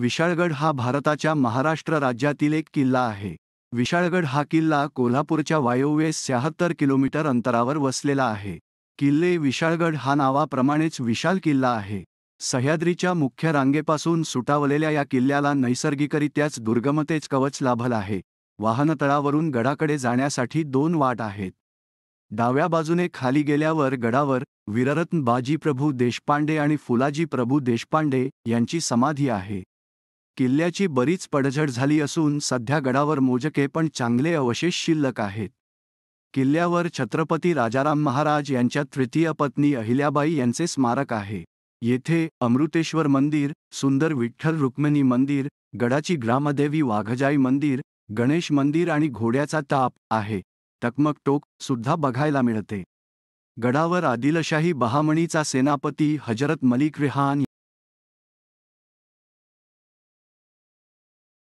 विशाळगड हा भारताच्या महाराष्ट्र राज्यातील एक किल्ला आहे विशाळगड हा किल्ला कोल्हापूरच्या वायव्येस शहात्तर किलोमीटर अंतरावर वसलेला आहे किल्ले विशाळगड हा नावाप्रमाणेच विशाल किल्ला आहे सह्याद्रीच्या मुख्य रांगेपासून सुटावलेल्या या किल्ल्याला नैसर्गिकरित्याच दुर्गमतेच कवच लाभल आहे वाहनतळावरून गडाकडे जाण्यासाठी दोन वाट आहेत डाव्या बाजूने खाली गेल्यावर गडावर वीररत्न बाजीप्रभू देशपांडे आणि फुलाजी प्रभू देशपांडे यांची समाधी आहे किल्ल्याची बरीच पडझड झाली असून सध्या गडावर मोजके पण चांगले अवशेष शिल्लक आहेत किल्ल्यावर छत्रपती राजाराम महाराज यांच्या तृतीय पत्नी अहिल्याबाई यांचे स्मारक आहे येथे अमृतेश्वर मंदिर सुंदर विठ्ठल रुक्मिणी मंदिर गडाची ग्रामदेवी वाघजाई मंदिर गणेश मंदिर आणि घोड्याचा ताप आहे टकमकटोक सुद्धा बघायला मिळते गडावर आदिलशाही बहामणीचा सेनापती हजरत मलिक रिहान